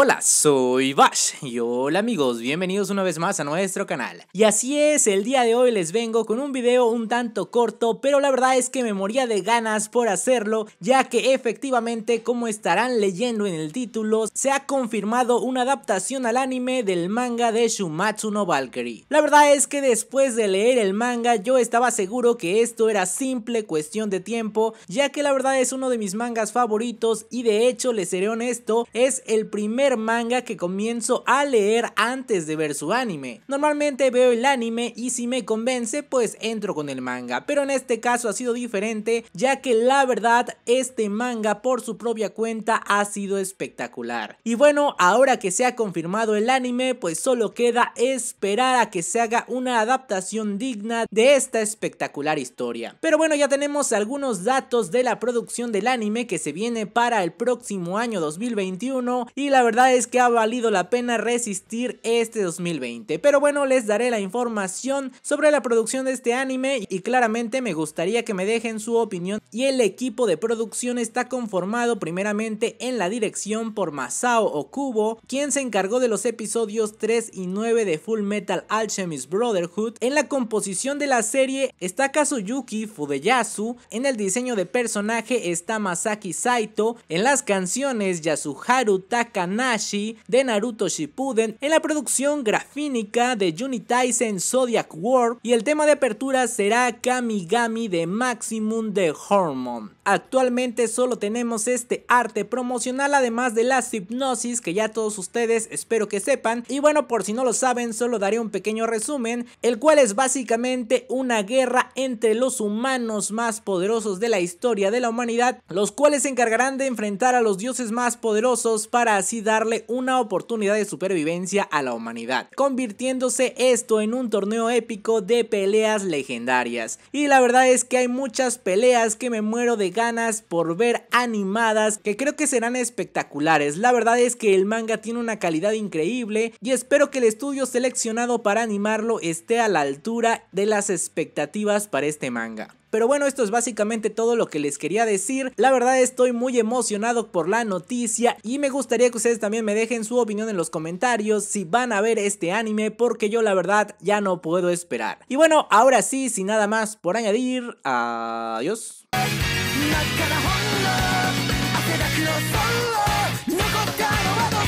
Hola, soy Bash y hola amigos, bienvenidos una vez más a nuestro canal. Y así es, el día de hoy les vengo con un video un tanto corto, pero la verdad es que me moría de ganas por hacerlo, ya que efectivamente, como estarán leyendo en el título, se ha confirmado una adaptación al anime del manga de Shumatsu no Valkyrie. La verdad es que después de leer el manga yo estaba seguro que esto era simple cuestión de tiempo, ya que la verdad es uno de mis mangas favoritos y de hecho, les seré honesto, es el primer manga que comienzo a leer antes de ver su anime. Normalmente veo el anime y si me convence pues entro con el manga, pero en este caso ha sido diferente ya que la verdad este manga por su propia cuenta ha sido espectacular. Y bueno, ahora que se ha confirmado el anime pues solo queda esperar a que se haga una adaptación digna de esta espectacular historia. Pero bueno, ya tenemos algunos datos de la producción del anime que se viene para el próximo año 2021 y la verdad es que ha valido la pena resistir este 2020. Pero bueno, les daré la información sobre la producción de este anime y claramente me gustaría que me dejen su opinión. Y el equipo de producción está conformado primeramente en la dirección por Masao Okubo, quien se encargó de los episodios 3 y 9 de Full Metal Alchemist Brotherhood. En la composición de la serie está Kazuyuki Fudeyasu, en el diseño de personaje está Masaki Saito, en las canciones Yasuharu Takana de Naruto Shippuden en la producción grafínica de Juni Tyson Zodiac War y el tema de apertura será Kamigami de Maximum de Hormone. Actualmente solo tenemos este arte promocional además de las hipnosis que ya todos ustedes espero que sepan y bueno por si no lo saben solo daré un pequeño resumen el cual es básicamente una guerra entre los humanos más poderosos de la historia de la humanidad los cuales se encargarán de enfrentar a los dioses más poderosos para así darle una oportunidad de supervivencia a la humanidad, convirtiéndose esto en un torneo épico de peleas legendarias. Y la verdad es que hay muchas peleas que me muero de ganas por ver animadas que creo que serán espectaculares. La verdad es que el manga tiene una calidad increíble y espero que el estudio seleccionado para animarlo esté a la altura de las expectativas para este manga. Pero bueno, esto es básicamente todo lo que les quería decir. La verdad estoy muy emocionado por la noticia y me gustaría que ustedes también me dejen su opinión en los comentarios si van a ver este anime porque yo la verdad ya no puedo esperar. Y bueno, ahora sí, sin nada más por añadir, adiós.